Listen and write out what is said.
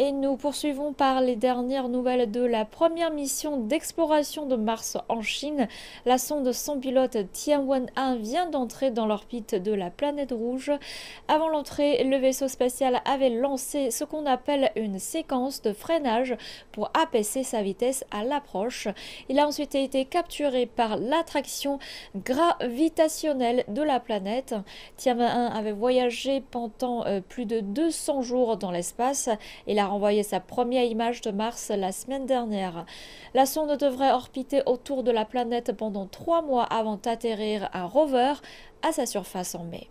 Et nous poursuivons par les dernières nouvelles de la première mission d'exploration de Mars en Chine. La sonde sans pilote Tianwen-1 vient d'entrer dans l'orbite de la planète rouge. Avant l'entrée, le vaisseau spatial avait lancé ce qu'on appelle une séquence de freinage pour apaiser sa vitesse à l'approche. Il a ensuite été capturé par l'attraction gravitationnelle de la planète. Tianwen-1 avait voyagé pendant euh, plus de 200 jours dans l'espace et la envoyé sa première image de Mars la semaine dernière. La sonde devrait orbiter autour de la planète pendant trois mois avant d'atterrir un rover à sa surface en mai.